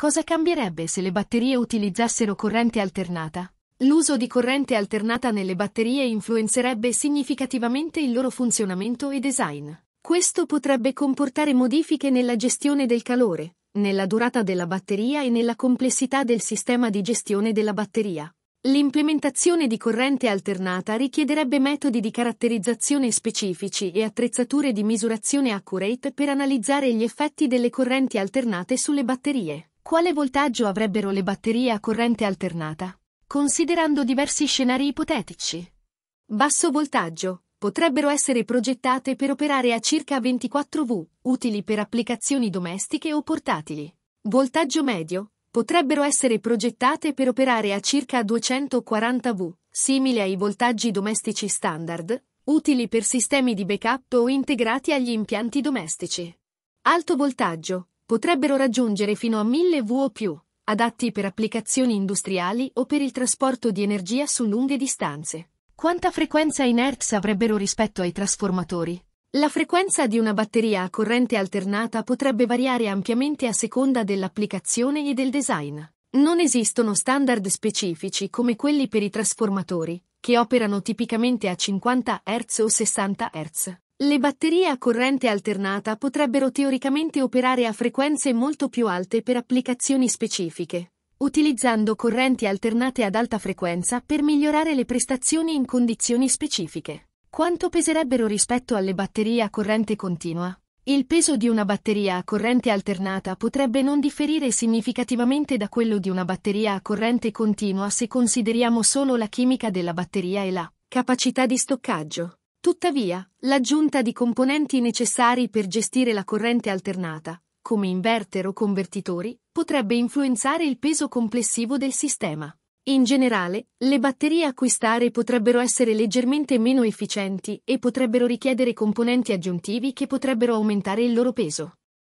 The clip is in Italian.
Cosa cambierebbe se le batterie utilizzassero corrente alternata? L'uso di corrente alternata nelle batterie influenzerebbe significativamente il loro funzionamento e design. Questo potrebbe comportare modifiche nella gestione del calore, nella durata della batteria e nella complessità del sistema di gestione della batteria. L'implementazione di corrente alternata richiederebbe metodi di caratterizzazione specifici e attrezzature di misurazione accurate per analizzare gli effetti delle correnti alternate sulle batterie. Quale voltaggio avrebbero le batterie a corrente alternata? Considerando diversi scenari ipotetici. Basso voltaggio. Potrebbero essere progettate per operare a circa 24 V, utili per applicazioni domestiche o portatili. Voltaggio medio. Potrebbero essere progettate per operare a circa 240 V, simili ai voltaggi domestici standard, utili per sistemi di backup o integrati agli impianti domestici. Alto voltaggio potrebbero raggiungere fino a 1000 V o più, adatti per applicazioni industriali o per il trasporto di energia su lunghe distanze. Quanta frequenza in Hertz avrebbero rispetto ai trasformatori? La frequenza di una batteria a corrente alternata potrebbe variare ampiamente a seconda dell'applicazione e del design. Non esistono standard specifici come quelli per i trasformatori, che operano tipicamente a 50 Hz o 60 Hz. Le batterie a corrente alternata potrebbero teoricamente operare a frequenze molto più alte per applicazioni specifiche, utilizzando correnti alternate ad alta frequenza per migliorare le prestazioni in condizioni specifiche. Quanto peserebbero rispetto alle batterie a corrente continua? Il peso di una batteria a corrente alternata potrebbe non differire significativamente da quello di una batteria a corrente continua se consideriamo solo la chimica della batteria e la capacità di stoccaggio. Tuttavia, l'aggiunta di componenti necessari per gestire la corrente alternata, come inverter o convertitori, potrebbe influenzare il peso complessivo del sistema. In generale, le batterie acquistare potrebbero essere leggermente meno efficienti e potrebbero richiedere componenti aggiuntivi che potrebbero aumentare il loro peso.